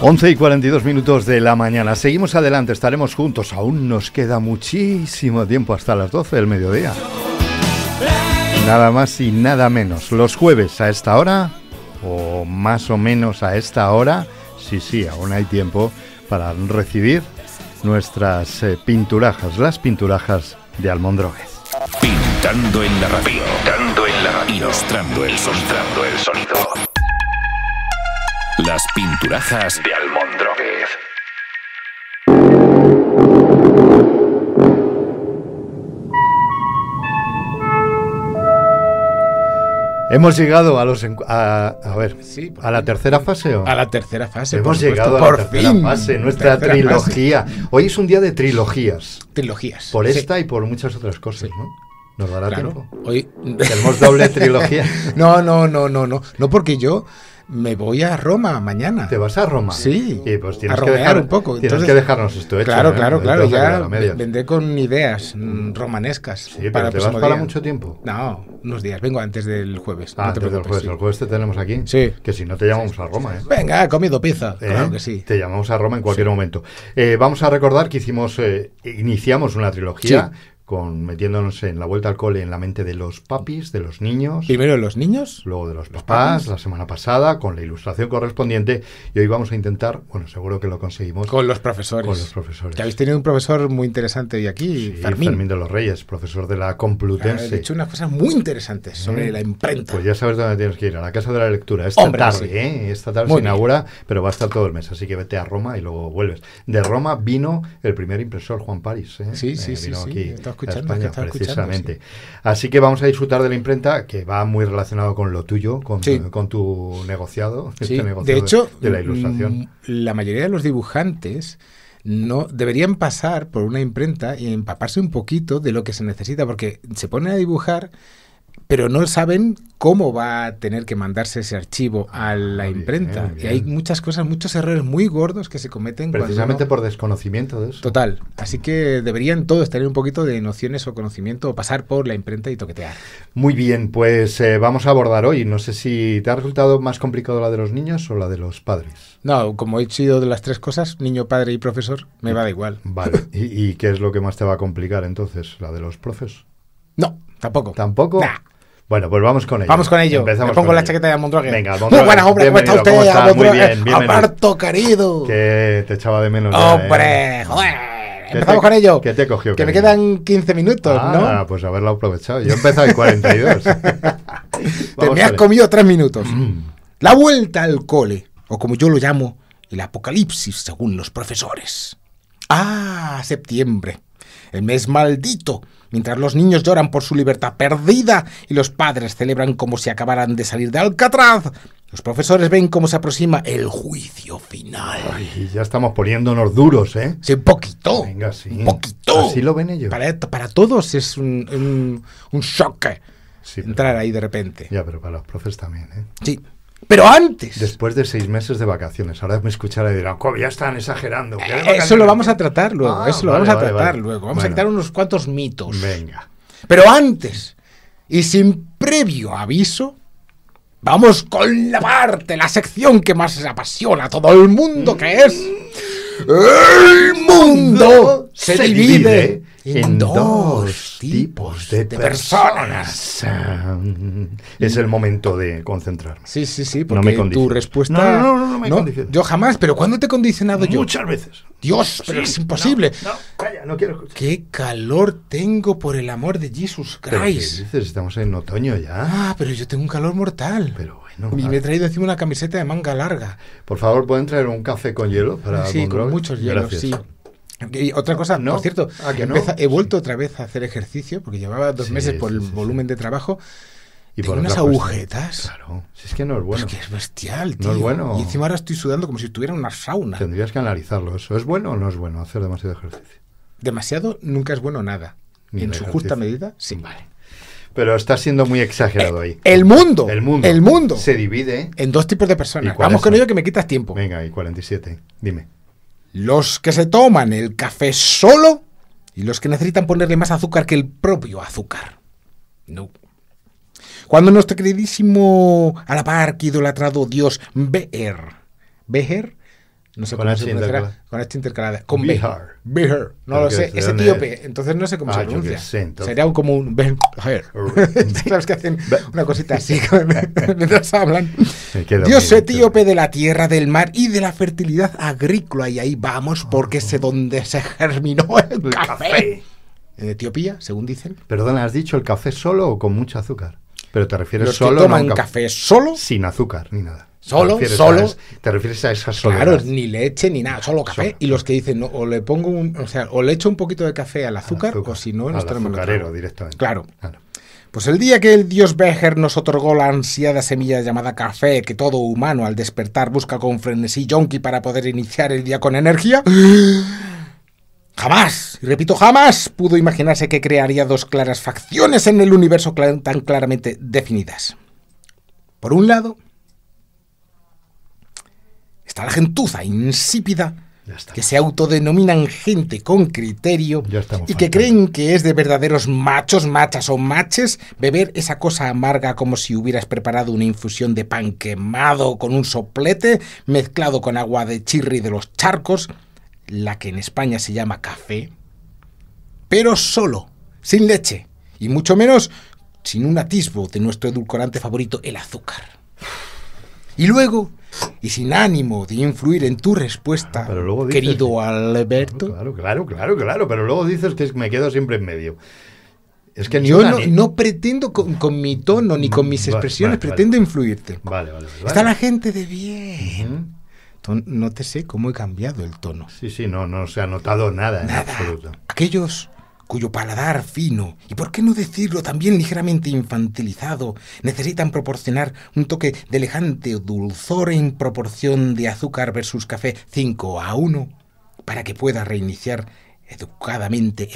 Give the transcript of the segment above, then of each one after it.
11 y 42 minutos de la mañana. Seguimos adelante, estaremos juntos. Aún nos queda muchísimo tiempo hasta las 12 del mediodía. Nada más y nada menos. Los jueves a esta hora, o más o menos a esta hora, sí, sí, aún hay tiempo para recibir nuestras eh, pinturajas, las pinturajas de Almondroguez. Pintando en la radio, pintando en la radio, el, sol. el las pinturajas de Almondroguez. Hemos llegado a los a, ver a la tercera fase ¿o? a la tercera fase hemos llegado a la tercera fase nuestra trilogía hoy es un día de trilogías trilogías por esta y por muchas otras cosas ¿no? nos dará tiempo hoy tenemos doble trilogía no no no no no no porque yo me voy a Roma mañana. ¿Te vas a Roma? Sí. Y pues tienes que un poco. Tienes que dejarnos esto hecho. Claro, ¿eh? claro, claro. Ya vendré con ideas mm. Mm, romanescas. Sí, pero para te vas para mucho tiempo. No, unos días. Vengo antes del jueves. Ah, antes del jueves. El jueves te tenemos aquí. Sí. Que si no te llamamos a Roma. ¿eh? Venga, he comido pizza. ¿Eh? claro que sí. Te llamamos a Roma en cualquier momento. Eh, vamos a recordar que hicimos, iniciamos una trilogía con metiéndonos en la vuelta al cole en la mente de los papis, de los niños. Primero de los niños. Luego de los, papás, la semana pasada, con la ilustración correspondiente. Y hoy vamos a intentar, bueno, seguro que lo conseguimos. Con los profesores. Con los profesores. Que habéis tenido un profesor muy interesante hoy aquí, sí, Fermín. de los Reyes, profesor de la Complutense. Ha hecho unas cosas muy interesantes sobre eh, la imprenta. Pues ya sabes dónde tienes que ir, a la Casa de la Lectura. Esta tarde, ¿eh? Esta tarde se inaugura, pero va a estar todo el mes. Así que vete a Roma y luego vuelves. De Roma vino el primer impresor, Juan París. ¿eh? Sí, sí, eh, aquí. sí precisamente. Así que vamos a disfrutar de la imprenta, que va muy relacionado con lo tuyo, con, tu negociado, este de hecho, de la ilustración. Mm, la mayoría de los dibujantes no deberían pasar por una imprenta y empaparse un poquito de lo que se necesita, porque se ponen a dibujar pero no saben cómo va a tener que mandarse ese archivo a ah, la imprenta. Y hay muchas cosas, muchos errores muy gordos que se cometen. Precisamente por desconocimiento de eso. Total. Así que deberían todos tener un poquito de nociones o conocimiento o pasar por la imprenta y toquetear. Muy bien, pues eh, vamos a abordar hoy. No sé si te ha resultado más complicado la de los niños o la de los padres. No, como he sido de las tres cosas, niño, padre y profesor, me va mm. da igual. Vale. ¿Y, ¿Y qué es lo que más te va a complicar entonces? ¿La de los profes? No, tampoco. ¿Tampoco? Nah. Bueno, pues vamos con ello. Vamos con ello. Empezamos pongo con la chaqueta de Mondragón. Venga, Mondragón. Muy buenas, hombre. ¿Cómo está usted? ¿Cómo está? Muy bien, Aparto, querido. Que te echaba de menos. Hombre, eh. joder. Empezamos con ello. ¿Qué te cogió? Que me quedan 15 minutos, ah, ¿no? Ah, pues haberlo aprovechado. Yo he empezado en 42. te me has comido 3 minutos. Mm. La vuelta al cole, o como yo lo llamo, el apocalipsis según los profesores. Ah, septiembre. El mes maldito mientras los niños lloran por su libertad perdida y los padres celebran como si acabaran de salir de Alcatraz, los profesores ven cómo se aproxima el juicio final. Ay, ya estamos poniéndonos duros, ¿eh? Sí, un poquito. Venga, sí. Un poquito. Así lo ven ellos. Para, para todos es un, un, shock entrar ahí de repente. Ya, pero para los profes también, ¿eh? Sí. Pero antes. Después de seis meses de vacaciones. Ahora me escuchará y dirá: Ya están exagerando. Eh, eso lo vamos a tratar luego. Ah, eso lo vamos a tratar luego. Vamos a quitar unos cuantos mitos. Venga. Pero antes, y sin previo aviso, vamos con la parte, la sección que más apasiona a todo el mundo, que es. Mm. El mundo se divide en dos tipos de, personas. Es el momento de concentrarme. Sí, sí, sí, porque tu respuesta... No, no, no, no me condiciona. Yo jamás, pero ¿cuándo te he condicionado yo? Muchas veces. Dios, pero es imposible. No, calla, no quiero escuchar. Qué calor tengo por el amor de Jesus Christ. Estamos en otoño ya. Ah, pero yo tengo un calor mortal. Pero bueno. Y me he traído encima una camiseta de manga larga. Por favor, ¿pueden traer un café con hielo para Sí, con muchos hielos, sí otra cosa, ah, no, por cierto, ah, que no? he vuelto otra vez a hacer ejercicio porque llevaba dos meses por el volumen de trabajo. Y por unas agujetas. claro, si es que no es bueno. Es que es bestial, tío. bueno. Y encima ahora estoy sudando como si estuviera en una sauna. Tendrías que analizarlo. ¿Eso es bueno o no es bueno hacer demasiado ejercicio? Demasiado nunca es bueno nada. Ni en su justa medida, sí. Vale. Pero estás siendo muy exagerado eh, ahí. El mundo. El mundo. El mundo. Se divide. En dos tipos de personas. Vamos con ello que me quitas tiempo. Venga, y 47. Dime los que se toman el café solo y los que necesitan ponerle más azúcar que el propio azúcar. No. Cuando nuestro queridísimo que idolatrado dios Beher, Beher no sé con cómo este se pronuncia. con este intercalada, con Bihar. Bihar, no lo sé, es etíope, entonces no sé cómo ah, se pronuncia. Sería como un Bihar. Sabes que hacen una cosita así mientras hablan. Dios etíope de la tierra, del mar y de la fertilidad agrícola, y ahí vamos porque sé dónde se germinó el, café. En Etiopía, según dicen. Perdona, ¿has dicho el café solo o con mucho azúcar? Pero te refieres solo. toman café solo. Sin azúcar ni nada. Solo, te solo. te refieres a esas soledad. Claro, ni leche ni nada, solo café. Y los que dicen, no, o le pongo un, o sea, o le echo un poquito de café al azúcar, o si no, nos azucarero directamente. Claro. Pues el día que el dios Becher nos otorgó la ansiada semilla llamada café, que todo humano al despertar busca con frenesí yonki para poder iniciar el día con energía. Jamás, y repito, jamás pudo imaginarse que crearía dos claras facciones en el universo tan claramente definidas. Por un lado, la gentuza insípida que se autodenominan gente con criterio y que creen que es de verdaderos machos, machas o maches beber esa cosa amarga como si hubieras preparado una infusión de pan quemado con un soplete mezclado con agua de chirri de los charcos, la que en España se llama café, pero solo, sin leche y mucho menos sin un atisbo de nuestro edulcorante favorito, el azúcar. Y luego, y sin ánimo de influir en tu respuesta, querido Alberto. Claro, claro, claro, claro, pero luego dices que me quedo siempre en medio. Es que yo no, no, pretendo con, con, mi tono ni con mis mm, expresiones, pretendo influirte. Está la gente de bien. No te sé cómo he cambiado el tono. Sí, sí, no, no se ha notado nada, nada. en absoluto. Aquellos cuyo paladar fino, y por qué no decirlo también ligeramente infantilizado, necesitan proporcionar un toque de elegante dulzor en proporción de azúcar versus café 5 a 1, para que pueda reiniciar educadamente,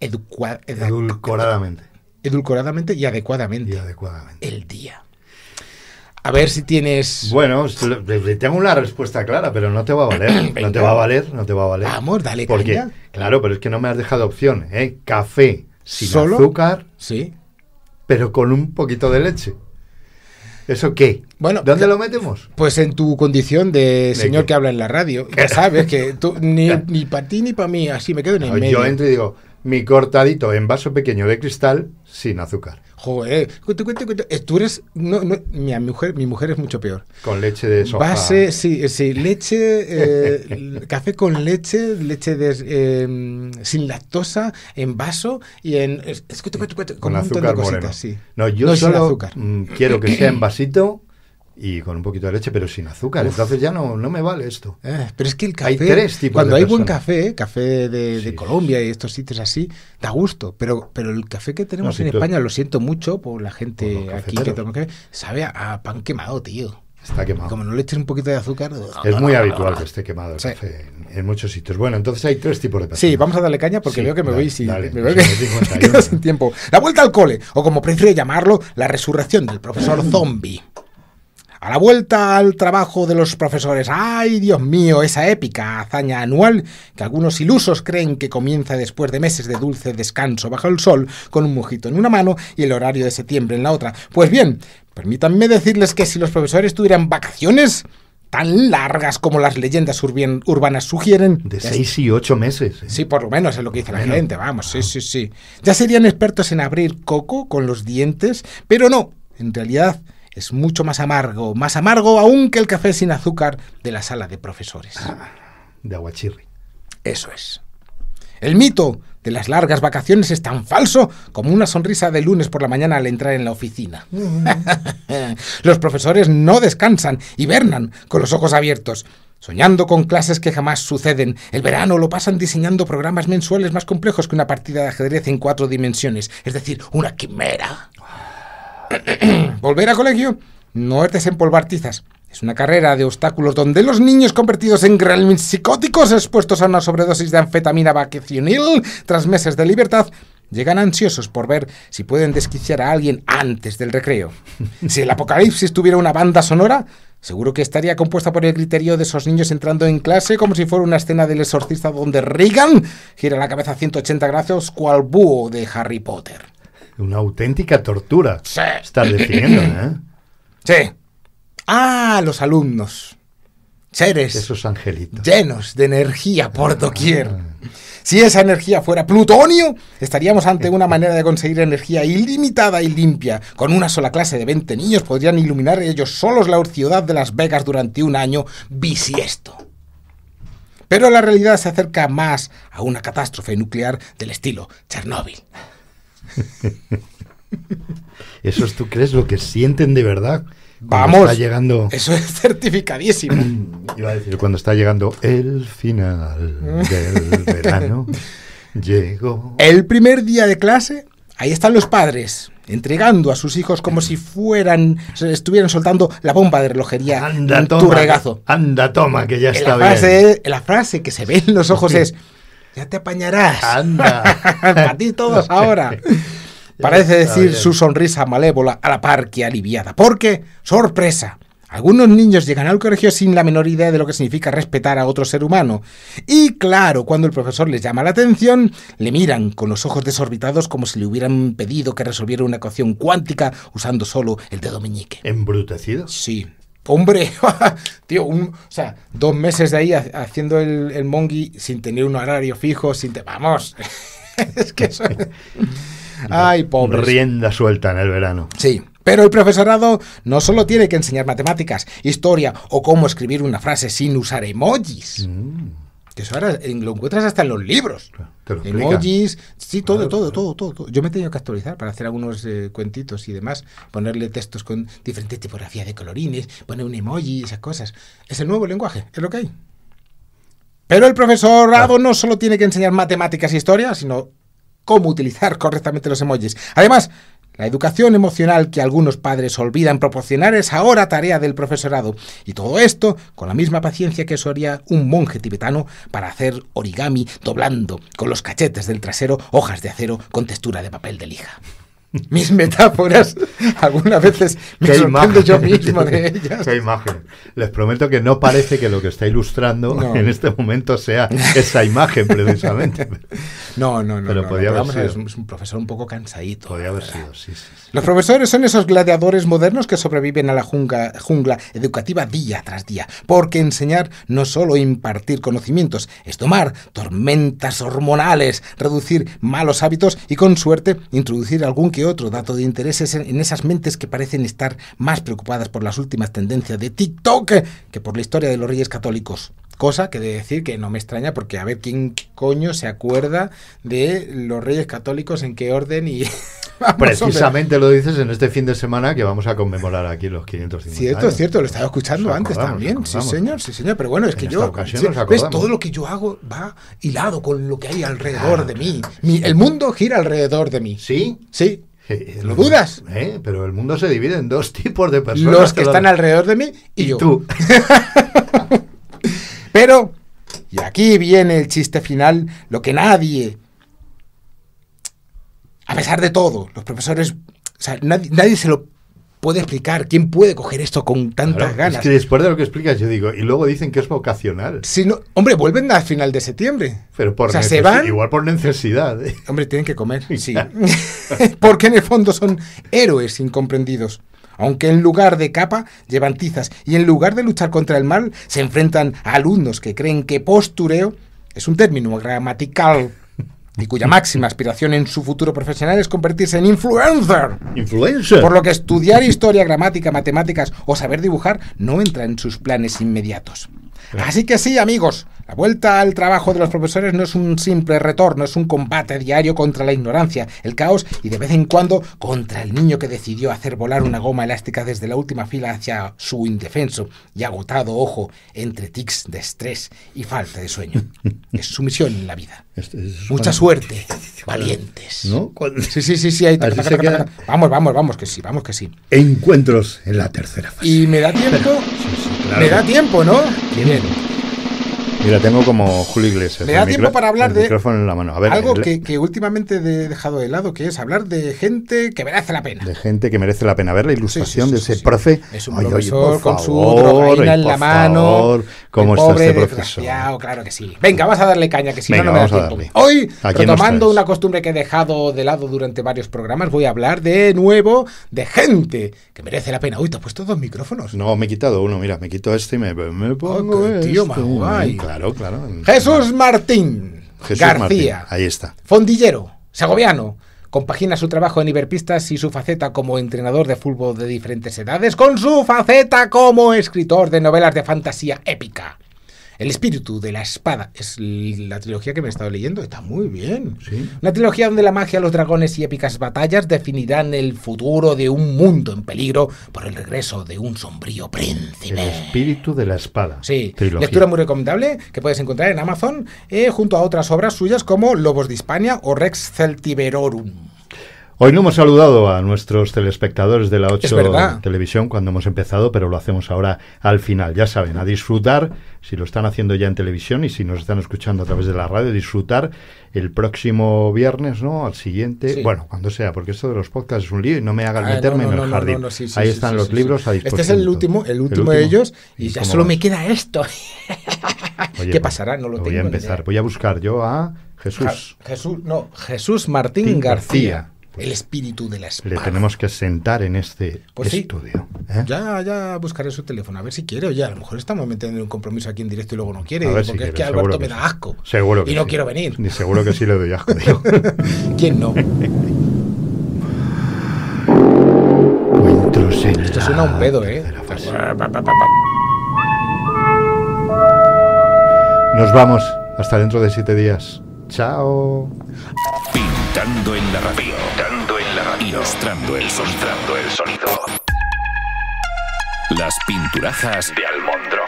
edulcoradamente. y adecuadamente, y adecuadamente. el día. A ver si tienes. Bueno, tengo una respuesta clara, pero no te va a valer. no te va a valer, no te va a valer. Vamos, dale Porque, Claro, pero es que no me has dejado opción, ¿eh? Café sin azúcar. Sí. Pero con un poquito de leche. ¿Eso qué? Bueno, ¿Dónde lo metemos? Pues en tu condición de señor que habla en la radio. Ya sabes que tú, ni, ni para ti ni para mí, así me quedo en el medio. Yo entro y digo, mi cortadito en vaso pequeño de cristal sin azúcar. Joder, tú eres, no, no, mi, mujer, mi mujer es mucho peor. Con leche de soja. Base, sí, eh, sí, leche, eh, café con leche, leche de, em, sin lactosa, en vaso y en... Es, con, con azúcar de No, yo solo mm, quiero que sea en vasito y con un poquito de leche, pero sin azúcar. Entonces ya no, no me vale esto. Eh, pero es que el café. Cuando hay buen café, café de, Colombia y estos sitios así, da gusto. Pero, pero el café que tenemos en España, lo siento mucho por la gente aquí que toma café, sabe a, pan quemado, tío. Está quemado. Como no le eches un poquito de azúcar. Es muy habitual que esté quemado el café en, muchos sitios. Bueno, entonces hay tres tipos de personas. Sí, vamos a darle caña porque veo que me voy sin, me veo que, quedo sin tiempo. La vuelta al cole, o como prefiero llamarlo, la resurrección del profesor zombie. A la vuelta al trabajo de los profesores, ¡ay Dios mío! Esa épica hazaña anual que algunos ilusos creen que comienza después de meses de dulce descanso bajo el sol, con un mojito en una mano y el horario de septiembre en la otra. Pues bien, permítanme decirles que si los profesores tuvieran vacaciones, tan largas como las leyendas urbanas sugieren. De seis y ocho meses. ¿eh? Sí, por lo menos es lo que dice la gente, vamos, sí, ah. sí, sí. Ya serían expertos en abrir coco con los dientes, pero no, en realidad es mucho más amargo, más amargo aún que el café sin azúcar de la sala de profesores. Ah, de aguachirri. Eso es. El mito de las largas vacaciones es tan falso como una sonrisa de lunes por la mañana al entrar en la oficina. Mm. los profesores no descansan, hibernan con los ojos abiertos. Soñando con clases que jamás suceden, el verano lo pasan diseñando programas mensuales más complejos que una partida de ajedrez en cuatro dimensiones, es decir, una quimera. Ah. volver a colegio no es desempolvar tizas. Es una carrera de obstáculos donde los niños convertidos en gremlins psicóticos expuestos a una sobredosis de anfetamina vacacionil tras meses de libertad llegan ansiosos por ver si pueden desquiciar a alguien antes del recreo. Si el apocalipsis tuviera una banda sonora, seguro que estaría compuesta por el criterio de esos niños entrando en clase como si fuera una escena del exorcista donde Reagan gira la cabeza a 180 grados cual búho de Harry Potter. Una auténtica tortura. Sí. Estás definiendo, ¿eh? Sí. Ah, los alumnos. Seres. Esos angelitos. Llenos de energía por doquier. Ah. Si esa energía fuera plutonio, estaríamos ante una manera de conseguir energía ilimitada y limpia. Con una sola clase de 20 niños podrían iluminar ellos solos la ciudad de Las Vegas durante un año bisiesto. Pero la realidad se acerca más a una catástrofe nuclear del estilo Chernóbil. Eso es, tú crees lo que sienten de verdad? Vamos, está llegando... eso es certificadísimo. a decir, cuando está llegando el final del verano, llegó. El primer día de clase, ahí están los padres entregando a sus hijos como si fueran, estuvieran soltando la bomba de relojería anda, toma, tu regazo. Anda, toma, que ya está bien. La frase que se ve en los ojos es, ya te apañarás. Anda. a ti todos ahora. Parece decir su sonrisa malévola a la par que aliviada. Porque, sorpresa, algunos niños llegan al colegio sin la menor idea de lo que significa respetar a otro ser humano. Y claro, cuando el profesor les llama la atención, le miran con los ojos desorbitados como si le hubieran pedido que resolviera una ecuación cuántica usando solo el dedo meñique. ¿Embrutecido? Sí, Hombre, tío, o sea, dos meses de ahí haciendo el, el, mongi sin tener un horario fijo, sin... Te, vamos, es que eso... Ay, pobre. Rienda suelta en el verano. Sí, pero el profesorado no solo tiene que enseñar matemáticas, historia o cómo escribir una frase sin usar emojis. Mm. Que eso ahora lo encuentras hasta en los libros. Emojis, sí, todo, todo, todo, todo, Yo me he tenido que actualizar para hacer algunos eh, cuentitos y demás, ponerle textos con diferentes tipografías de colorines, poner un emoji, esas cosas. Es el nuevo lenguaje, es lo que hay. Pero el profesor rabo no solo tiene que enseñar matemáticas e historia, sino cómo utilizar correctamente los emojis. Además, la educación emocional que algunos padres olvidan proporcionar es ahora tarea del profesorado, y todo esto con la misma paciencia que solía un monje tibetano para hacer origami doblando con los cachetes del trasero hojas de acero con textura de papel de lija mis metáforas, algunas veces me sorprendo yo mismo de ellas. Qué imagen. Les prometo que no parece que lo que está ilustrando en este momento sea esa imagen precisamente. No, no, no. Pero Es un profesor un poco cansadito. Podría haber sido, sí, sí, Los profesores son esos gladiadores modernos que sobreviven a la jungla, educativa día tras día, porque enseñar no solo impartir conocimientos, es tomar tormentas hormonales, reducir malos hábitos y con suerte introducir algún que otro dato de interés es en esas mentes que parecen estar más preocupadas por las últimas tendencias de TikTok que por la historia de los reyes católicos. Cosa que de decir que no me extraña porque a ver quién coño se acuerda de los reyes católicos, en qué orden y... Precisamente lo dices en este fin de semana que vamos a conmemorar aquí los 550 Cierto, años. cierto, lo estaba escuchando antes también. Sí, señor, sí, señor. Pero bueno, es que yo... ves, todo lo que yo hago va hilado con lo que hay alrededor ah, de mí. el mundo gira alrededor de mí. ¿Sí? Sí. ¿Lo dudas? Eh, pero el mundo se divide en dos tipos de personas. Los que, están alrededor de mí y, yo. Pero, y aquí viene el chiste final, lo que nadie, a pesar de todo, los profesores, o sea, nadie, nadie se lo puede explicar? ¿Quién puede coger esto con tantas ganas? Es que después de lo que explicas, yo digo, y luego dicen que es vocacional. no, hombre, vuelven al final de septiembre. Pero por o se van, igual por necesidad. ¿eh? Hombre, tienen que comer, sí. Porque en el fondo son héroes incomprendidos aunque en lugar de capa llevan tizas y en lugar de luchar contra el mal se enfrentan a alumnos que creen que postureo es un término gramatical y cuya máxima aspiración en su futuro profesional es convertirse en influencer. Por lo que estudiar historia, gramática, matemáticas o saber dibujar no entra en sus planes inmediatos. Así que sí, amigos, la vuelta al trabajo de los profesores no es un simple retorno, es un combate diario contra la ignorancia, el caos y de vez en cuando contra el niño que decidió hacer volar una goma elástica desde la última fila hacia su indefenso y agotado ojo entre tics de estrés y falta de sueño. Es su misión en la vida. Mucha suerte, valientes. Sí, sí, sí, sí. vamos, vamos, vamos, que sí, vamos, que sí. Encuentros en la tercera fase. Y me da tiempo... Me da tiempo, ¿no? Bien. Mira, tengo como Julio Iglesias. Me da tiempo para hablar de la mano. A algo que, últimamente he dejado de lado, que es hablar de gente que merece la pena. De gente que merece la pena. A ver la ilustración de ese profe. Es un profesor con su drogaína en la mano. ¿Cómo está este profesor? Claro que sí. Venga, vas a darle caña, que si no, no me da tiempo. Hoy, retomando una costumbre que he dejado de lado durante varios programas, voy a hablar de nuevo de gente que merece la pena. Uy, te has puesto dos micrófonos. No, me he quitado uno, mira, me quito este y me, pongo este. tío, Claro, Jesús Martín García. Ahí está. Fondillero, segoviano. Compagina su trabajo en Iberpistas y su faceta como entrenador de fútbol de diferentes edades con su faceta como escritor de novelas de fantasía épica. El espíritu de la espada es la trilogía que me he estado leyendo. Está muy bien. ¿Sí? Una trilogía donde la magia, los dragones y épicas batallas definirán el futuro de un mundo en peligro por el regreso de un sombrío príncipe. El espíritu de la espada. Sí. Lectura muy recomendable que puedes encontrar en Amazon eh, junto a otras obras suyas como Lobos de Hispania o Rex Celtiberorum. Hoy no hemos saludado a nuestros telespectadores de la 8 Televisión cuando hemos empezado, pero lo hacemos ahora al final. Ya saben, a disfrutar, si lo están haciendo ya en televisión y si nos están escuchando a través de la radio, disfrutar el próximo viernes, ¿no? Al siguiente, bueno, cuando sea, porque esto de los podcasts es un lío y no me hagan meterme en el jardín. Ahí están los libros a disposición. Este es el último, el último, de ellos y ya solo me queda esto. ¿Qué pues pasará? No lo, tengo. Voy a empezar, voy a buscar yo a Jesús. Jesús, no, Jesús Martín García el espíritu de la espada. Le tenemos que sentar en este pues estudio. ¿eh? Ya, ya buscaré su teléfono, a ver si quiere. ya, a lo mejor estamos metiendo un compromiso aquí en directo y luego no quiere. Porque es que Alberto me da asco. Seguro Y no quiero venir. Ni seguro que sí le doy asco, ¿Quién no? Esto suena un pedo, ¿eh? Nos vamos. Hasta dentro de siete días. Chao. Pintando en la radio. dando en la radio. Ilustrando el, Ilustrando el sonido. Las pinturajas de Almondro.